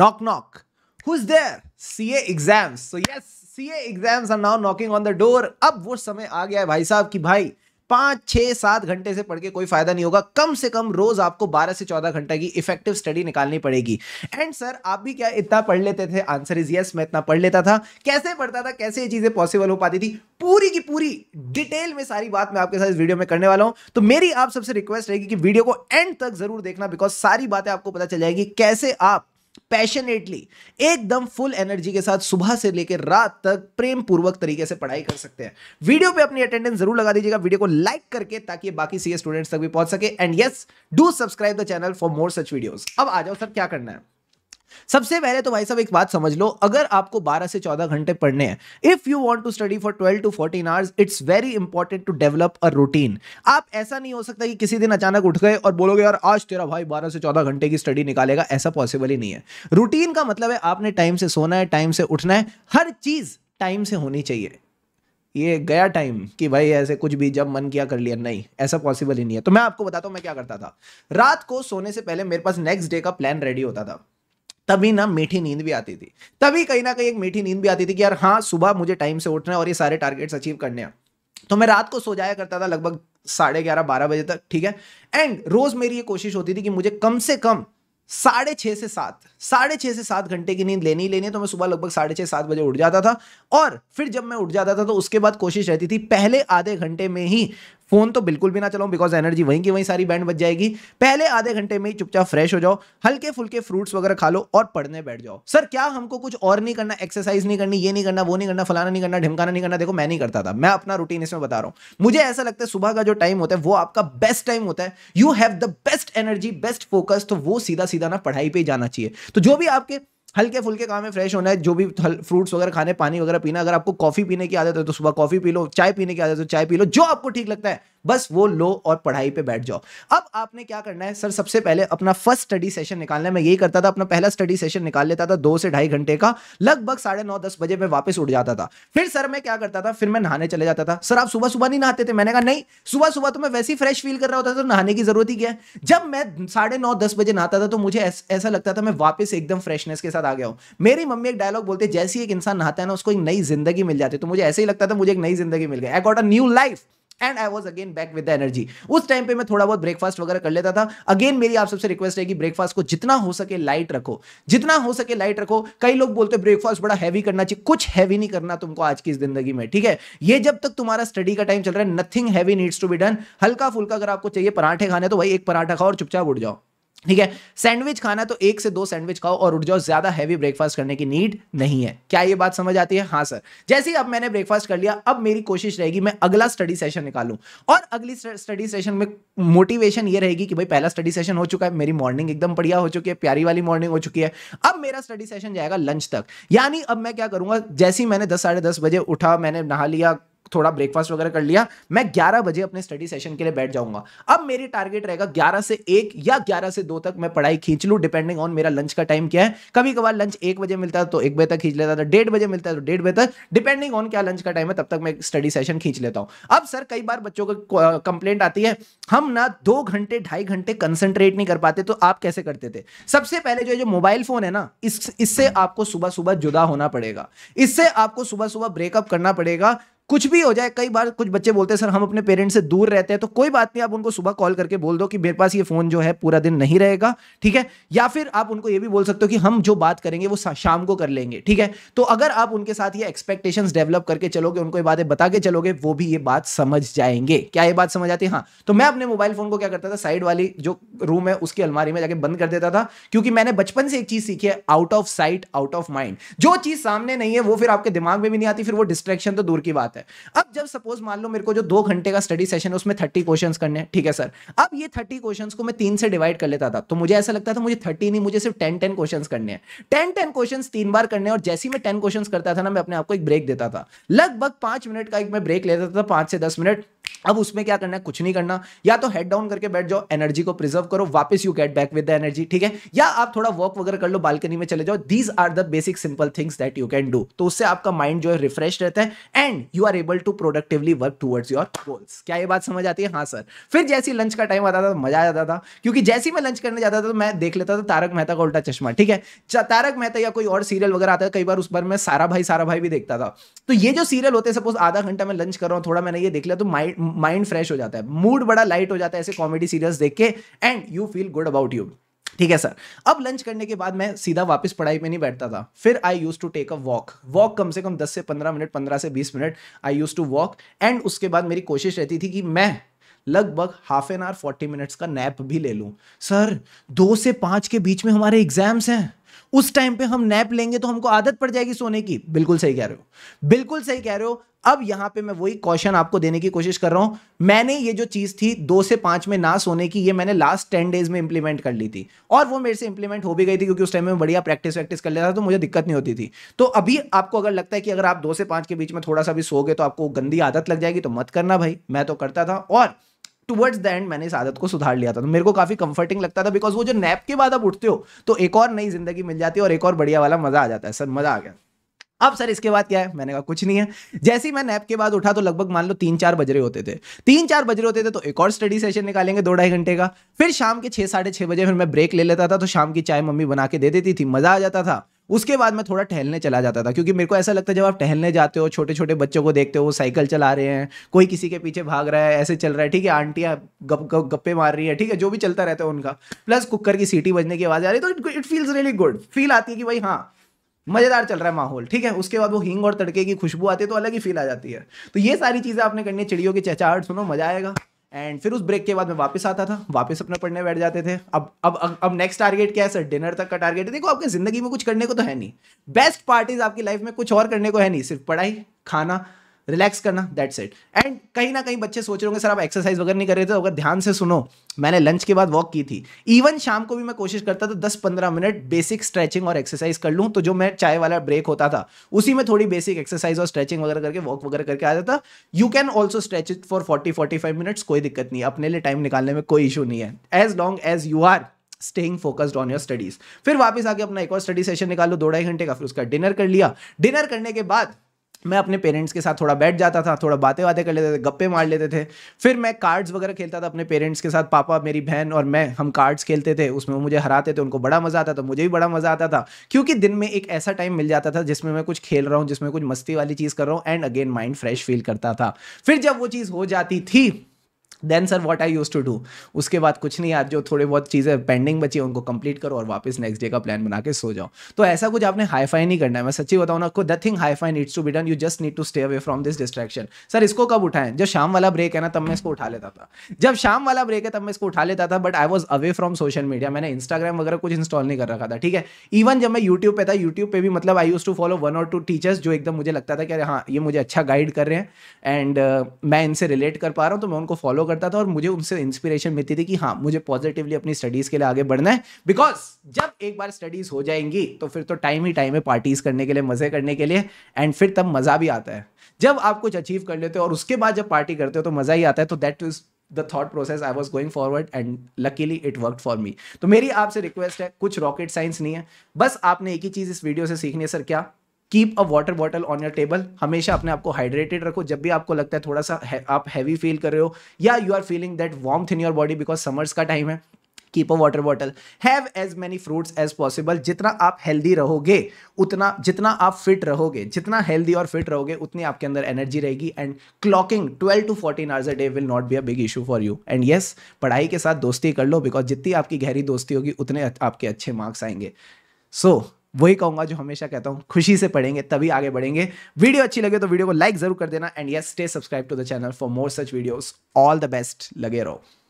knock knock who's there ca exams so yes ca exams are now knocking on the door अब वो समय आ गया है भाई साहब कि भाई पाँच छः सात घंटे से पढ़ के कोई फायदा नहीं होगा कम से कम रोज आपको बारह से चौदह घंटे की इफेक्टिव स्टडी निकालनी पड़ेगी एंड सर आप भी क्या इतना पढ़ लेते थे आंसर इज यस मैं इतना पढ़ लेता था कैसे पढ़ता था कैसे ये चीज़ें पॉसिबल हो पाती थी पूरी की पूरी डिटेल में सारी बात मैं आपके साथ इस वीडियो में करने वाला हूं तो मेरी आप सबसे रिक्वेस्ट रहेगी कि वीडियो को एंड तक जरूर देखना बिकॉज सारी बातें आपको पता चल जाएगी कैसे आप पैशनेटली एकदम फुल एनर्जी के साथ सुबह से लेकर रात तक प्रेम पूर्वक तरीके से पढ़ाई कर सकते हैं वीडियो पे अपनी अटेंडेंस जरूर लगा दीजिएगा वीडियो को लाइक करके ताकि बाकी सीए स्टूडेंट्स तक भी पहुंच सके and yes do subscribe the channel for more such videos अब आ जाओ सर क्या करना है सबसे पहले तो भाई साहब एक बात समझ लो अगर आपको 12 से 14 घंटे पढ़ने हैं if you want to study for 12 to 14 hours it's very important to develop a routine आप ऐसा नहीं हो सकता कि किसी दिन अचानक उठ गए और बोलोगे यार आज तेरा भाई 12 से 14 घंटे की स्टडी निकालेगा ऐसा पॉसिबल ही नहीं है रूटीन का मतलब है आपने टाइम से सोना है टाइम से उठना है हर चीज टाइम से होनी चाहिए ये गया टाइम कि भाई ऐसे कुछ भी जब मन किया कर लिया नहीं ऐसा पॉसिबल ही नहीं है तो मैं आपको बताता हूं मैं क्या करता था रात को सोने से पहले मेरे पास नेक्स्ट डे का प्लान रेडी होता था तभी ना मीठी नींद भी आती थी तभी कहीं ना कहीं एक मीठी नींद भी आती थी कि यार हाँ सुबह मुझे टाइम से उठना है और ये सारे टारगेट्स अचीव करने हैं तो मैं रात को सो जाया करता था लगभग साढ़े ग्यारह बारह बजे तक ठीक है एंड रोज मेरी ये कोशिश होती थी कि मुझे कम से कम साढ़े छः से सात साढ़े छः से सात घंटे की नींद लेनी ही लेनी है तो मैं सुबह लगभग साढ़े छः सात बजे उठ जाता था और फिर जब मैं उठ जाता था तो उसके बाद कोशिश रहती थी पहले आधे घंटे में ही फोन तो बिल्कुल भी ना चलाऊं बिकॉज एनर्जी वहीं की वहीं सारी बैंड बच जाएगी पहले आधे घंटे में ही चुपचाप फ्रेश हो जाओ हल्के फुल्के फ्रूट्स वगैरह खा लो और पढ़ने बैठ जाओ सर क्या हमको कुछ और नहीं करना एक्सरसाइज नहीं करनी ये नहीं करना वो नहीं करना फलाना नहीं करना ढिमकाना नहीं करना देखो मैं नहीं करता था मैं अपना रूटीन इसमें बता रहा हूं मुझे ऐसा लगता है सुबह का जो टाइम होता है वो आपका बेस्ट टाइम होता है you have the best energy best focus तो वो सीधा सीधा ना पढ़ाई पर ही जाना चाहिए तो जो भी आपके हल्के फुल्के काम में फ्रेश होना है जो भी फ्रूट्स वगैरह खाने पानी वगैरह पीना अगर आपको कॉफी पीने की आदत है तो सुबह कॉफी पी लो चाय पीने की आदत है तो चाय पी लो जो आपको ठीक लगता है बस वो लो और पढ़ाई पे बैठ जाओ अब आपने क्या करना है सर सबसे पहले अपना फर्स्ट स्टडी सेशन निकालना है मैं यही करता था अपना पहला स्टडी सेशन निकाल लेता था दो से ढाई घंटे का लगभग साढ़े नौ दस बजे मैं वापस उठ जाता था फिर सर मैं क्या करता था फिर मैं नहाने चले जाता था सर आप सुबह सुबह नहीं नहाते थे मैंने कहा नहीं सुबह सुबह तो मैं वैसे ही फ्रेश फील कर रहा होता था तो नहाने की जरूरत ही क्या है जब मैं साढ़े नौ दस बजे नहाता था तो मुझे ऐसा लगता था मैं वापस एकदम फ्रेशनेस के साथ आ गया हूँ मेरी मम्मी एक डायलॉग बोलते जैसे ही एक इंसान नहाता है ना उसको एक नई जिंदगी मिल जाती तो मुझे ऐसे ही लगता था मुझे एक नई जिंदगी मिल गई I got a new life and I was again back with energy उस टाइम पे मैं थोड़ा बहुत ब्रेकफास्ट वगैरह कर लेता था अगेन मेरी आप सबसे रिक्वेस्ट है कि ब्रेकफास्ट को जितना हो सके लाइट रखो जितना हो सके लाइट रखो कई लोग बोलते हैं ब्रेकफास्ट बड़ा हैवी करना चाहिए कुछ हैवी नहीं करना तुमको आज की जिंदगी में ठीक है ये जब तक तुम्हारा स्टडी का टाइम चल रहा है nothing heavy needs to be done हल्का फुल्का अगर आपको चाहिए पराठे खाने तो भाई एक पराठा खाओ और चुपचाप उठ जाओ ठीक है सैंडविच खाना तो एक से दो सैंडविच खाओ और उठ जाओ ज्यादा हैवी ब्रेकफास्ट करने की नीड नहीं है क्या ये बात समझ आती है हाँ सर जैसे ही अब मैंने ब्रेकफास्ट कर लिया अब मेरी कोशिश रहेगी मैं अगला स्टडी सेशन निकालू और अगली स्टडी सेशन में मोटिवेशन ये रहेगी कि भाई पहला स्टडी सेशन हो चुका है मेरी मॉर्निंग एकदम बढ़िया हो चुकी है प्यारी वाली मॉर्निंग हो चुकी है अब मेरा स्टडी सेशन जाएगा लंच तक यानी अब मैं क्या करूंगा जैसे ही मैंने दस साढ़े दस बजे उठा मैंने नहा लिया थोड़ा ब्रेकफास्ट वगैरह कर लिया मैं ग्यारह बजे अपने स्टडी सेशन के लिए बैठ जाऊंगा अब मेरी टारगेट रहेगा ग्यारह से एक या ग्यारह से दो तक मैं पढ़ाई खींच लूँ डिपेंडिंग ऑन मेरा लंच का टाइम क्या है कभी कभार लंच एक बजे मिलता है तो एक बजे तक खींच लेता था डेढ़ बजे मिलता है तो डेढ़ बजे तक डिपेंडिंग ऑन क्या लंच का टाइम है तब तक मैं स्टडी सेशन खींच लेता हूँ अब सर कई बार बच्चों को कंप्लेंट आती है हम ना दो घंटे ढाई घंटे कंसंट्रेट नहीं कर पाते तो आप कैसे करते थे सबसे पहले जो जो मोबाइल फोन है ना इससे आपको सुबह सुबह जुदा होना पड़ेगा इससे आपको सुबह सुबह ब्रेकअप करना पड़ेगा कुछ भी हो जाए कई बार कुछ बच्चे बोलते हैं सर हम अपने पेरेंट्स से दूर रहते हैं तो कोई बात नहीं आप उनको सुबह कॉल करके बोल दो कि मेरे पास ये फोन जो है पूरा दिन नहीं रहेगा ठीक है या फिर आप उनको ये भी बोल सकते हो कि हम जो बात करेंगे वो शाम को कर लेंगे ठीक है तो अगर आप उनके साथ ये एक्सपेक्टेशन डेवलप करके चलोगे उनको ये बातें बता के चलोगे वो भी ये बात समझ जाएंगे क्या ये बात समझ आती है हाँ तो मैं अपने मोबाइल फोन को क्या करता था साइड वाली जो रूम है उसकी अलमारी में जाके बंद कर देता था क्योंकि मैंने बचपन से एक चीज सीखी है out of sight out of mind जो चीज सामने नहीं है वो फिर आपके दिमाग में भी नहीं आती फिर वो डिस्ट्रेक्शन तो दूर की बात है है अब जब सपोज मान लो मेरे को जो दो घंटे का स्टडी सेशन है उसमें थर्टी क्वेश्चन करने हैं ठीक है सर अब ये थर्टी क्वेश्चन को मैं तीन से डिवाइड कर लेता था तो मुझे ऐसा लगता था मुझे थर्टी नहीं मुझे सिर्फ टेन टेन क्वेश्चन करने हैं टेन टेन क्वेश्चन तीन बार करने और जैसे मैं टेन क्वेश्चन करता था ना मैं अपने आपको एक ब्रेक देता था लगभग पांच मिनट का एक मैं ब्रेक लेता था पांच से दस मिनट अब उसमें क्या करना है कुछ नहीं करना या तो हेड डाउन करके बैठ जाओ एनर्जी को प्रिजर्व करो वापस you get back with the energy ठीक है या आप थोड़ा वर्क वगैरह कर लो बालकनी में चले जाओ these are the basic simple things that you can do तो उससे आपका माइंड जो है रिफ्रेश रहता है and you are able to productively work towards your goals क्या ये बात समझ आती है हाँ सर फिर जैसी लंच का टाइम आता था तो मजा आ जाता था क्योंकि जैसे ही मैं लंच करने जाता था तो मैं देख लेता था तारक मेहता का उल्टा चश्मा ठीक है तारक मेहता या कोई और सीरियल वगैरह आता है कई बार उस बार मैं सारा भाई सारा भाई भी देखता था तो ये जो सीरियल होते सपोज आधा घंटा मैं लंच कर रहा हूँ थोड़ा मैंने ये देख लिया तो माइंड माइंड फ्रेश हो जाता है मूड बड़ा लाइट हो जाता है ऐसे कॉमेडी सीरियल्स देख के and you feel good about you ठीक है सर अब लंच करने के बाद मैं सीधा वापस पढ़ाई में नहीं बैठता था फिर I used to take a walk walk कम से कम 10 से 15 मिनट 15 से 20 minute I used to walk and उसके बाद मेरी कोशिश रहती थी कि मैं लगभग half an hour forty minutes का नैप भी ले लूँ सर दो से पाँच के बीच में हमारे एग्जाम्स हैं उस टाइम पे हम नैप लेंगे तो हमको आदत पड़ जाएगी सोने की बिल्कुल सही कह रहे हो बिल्कुल सही कह रहे हो अब यहां पे मैं वही क्वेश्चन आपको देने की कोशिश कर रहा हूं मैंने ये जो चीज थी दो से पांच में ना सोने की ये मैंने लास्ट टेन डेज में इंप्लीमेंट कर ली थी और वो मेरे से इंप्लीमेंट हो भी गई थी क्योंकि उस टाइम में बढ़िया प्रैक्टिस वैक्टिस कर लेता था तो मुझे दिक्कत नहीं होती थी तो अभी आपको अगर लगता है कि अगर आप दो से पांच के बीच में थोड़ा सा भी सो गए तो आपको गंदी आदत लग जाएगी तो मत करना भाई मैं तो करता था और टुवर्ड्स द एंड मैंने इस आदत को सुधार लिया था तो मेरे को काफ़ी कंफर्टिंग लगता था बिकॉज वो जो नैप के बाद आप उठते हो तो एक और नई जिंदगी मिल जाती है और एक और बढ़िया वाला मज़ा आ जाता है सर मज़ा आ गया अब सर इसके बाद क्या है मैंने कहा कुछ नहीं है जैसे ही मैं नैप के बाद उठा तो लगभग मान लो तीन चार बज रहे होते थे तीन चार बज रहे होते थे तो एक और स्टडी सेशन निकालेंगे दो ढाई घंटे का फिर शाम के छह साढ़े छह बजे फिर मैं ब्रेक ले लेता था तो शाम की चाय मम्मी बना के दे देती थी मज़ा आ जाता था उसके बाद मैं थोड़ा टहलने चला जाता था क्योंकि मेरे को ऐसा लगता है जब आप टहलने जाते हो छोटे छोटे बच्चों को देखते हो वो साइकिल चला रहे हैं कोई किसी के पीछे भाग रहा है ऐसे चल रहा है ठीक है आंटियाँ गप गप गप्पे मार रही है ठीक है जो भी चलता रहता है उनका प्लस कुकर की सीटी बजने की आवाज़ आ रही है तो it feels really good feel आती है कि भाई हाँ मज़ेदार चल रहा है माहौल ठीक है उसके बाद वो हींग और तड़के की खुशबू आती है तो अलग ही फील आ जाती है तो ये सारी चीज़ें आपने करनी है चिड़ियों की चहचाहट सुनो मज़ा आएगा एंड फिर उस ब्रेक के बाद मैं वापस आता था वापस अपना पढ़ने बैठ जाते थे अब अब अब, अब नेक्स्ट टारगेट क्या है सर डिनर तक का टारगेट है देखो आपके ज़िंदगी में कुछ करने को तो है नहीं बेस्ट पार्टीज आपकी लाइफ में कुछ और करने को है नहीं सिर्फ पढ़ाई खाना रिलैक्स करना दैट्स इट एंड कहीं ना कहीं बच्चे सोच रहे होंगे सर आप एक्सरसाइज वगैरह नहीं कर रहे थे तो अगर ध्यान से सुनो मैंने लंच के बाद वॉक की थी इवन शाम को भी मैं कोशिश करता था दस पंद्रह मिनट बेसिक स्ट्रेचिंग और एक्सरसाइज कर लूँ तो जो मैं चाय वाला ब्रेक होता था उसी में थोड़ी बेसिक एक्सरसाइज और स्ट्रेचिंग वगैरह करके वॉक वगैरह करके आ जाता you can also stretch it for forty forty five minutes कोई दिक्कत नहीं अपने लिए टाइम निकालने में कोई इशू नहीं है as long as you are staying focused on your studies फिर वापस आके अपना एक और स्टडी सेशन निकालो दो ढाई घंटे का फिर उसका डिनर कर लिया डिनर करने के बाद मैं अपने पेरेंट्स के साथ थोड़ा बैठ जाता था थोड़ा बातें बातें कर लेते थे गप्पे मार लेते थे फिर मैं कार्ड्स वगैरह खेलता था अपने पेरेंट्स के साथ पापा मेरी बहन और मैं हम कार्ड्स खेलते थे उसमें मुझे हराते थे उनको बड़ा मज़ा आता था मुझे भी बड़ा मज़ा आता था क्योंकि दिन में एक ऐसा टाइम मिल जाता था जिसमें मैं कुछ खेल रहा हूँ जिसमें कुछ मस्ती वाली चीज़ कर रहा हूँ and again mind fresh feel करता था फिर जब वो चीज़ हो जाती थी then sir what I used to do उसके बाद कुछ नहीं यार जो थोड़े बहुत चीज़ें पेंडिंग बची है उनको कंप्लीट करो और वापस नेक्स्ट डे का प्लान बना के सो जाओ तो ऐसा कुछ आपने हाई फाई नहीं करना है मैं सच्ची बताऊँ आपको the thing hi-fi needs to be done you just need to stay away from this distraction sir इसको कब उठाएं जब शाम वाला ब्रेक है ना तब मैं इसको उठा लेता था जब शाम वाला ब्रेक है तब मैं इसको उठा लेता था but I was away from social media मैंने इंस्टाग्राम वगैरह कुछ इंस्टॉल नहीं कर रखा था ठीक है इवन जब मैं यूट्यूब पे था यूट्यूब पे भी मतलब I used to follow one और टू टीचर्स जो एकदम मुझे लगता था कि अरे हाँ ये मुझे अच्छा गाइड कर रहे हैं एंड uh, मैं इनसे रिलेट कर पा रहा हूँ तो मैं उनको फॉलो करता था और मुझे उनसे इंस्पिरेशन मिलती थी कि हाँ मुझे पॉजिटिवली अपनी स्टडीज़ के लिए आगे बढ़ना है बिकॉज जब एक बार स्टडीज़ हो जाएंगी तो फिर तो टाइम ही टाइम है पार्टीज़ करने के लिए मज़े करने के लिए एंड फिर तब मज़ा भी आता है जब आप कुछ अचीव कर लेते हो और उसके बाद जब पार्टी करते हो तो मज़ा ही आता है तो that is the thought process I was going forward and luckily it work for me तो मेरी आपसे रिक्वेस्ट है कुछ रॉकेट साइंस नहीं है बस आपने एक ही चीज़ इस वीडियो से सीखनी है सर क्या keep a water bottle on your table हमेशा अपने आप को हाइड्रेटेड रखो जब भी आपको लगता है थोड़ा सा है, आप हैवी फील कर रहे हो या you are feeling that warm in your body because summers का टाइम है keep a water bottle have as many fruits as possible जितना आप हेल्दी रहोगे उतना जितना आप फिट रहोगे जितना हेल्दी और फिट रहोगे उतनी आपके अंदर एनर्जी रहेगी and clocking twelve to fourteen hours a day will not be a big issue for you and yes पढ़ाई के साथ दोस्ती कर लो बिकॉज जितनी आपकी गहरी दोस्ती होगी उतने आपके अच्छे मार्क्स आएंगे सो so, वही कहूंगा जो हमेशा कहता हूं खुशी से पढ़ेंगे तभी आगे बढ़ेंगे वीडियो अच्छी लगे तो वीडियो को लाइक जरूर कर देना and yes stay subscribe to the channel for more such videos all the best लगे रहो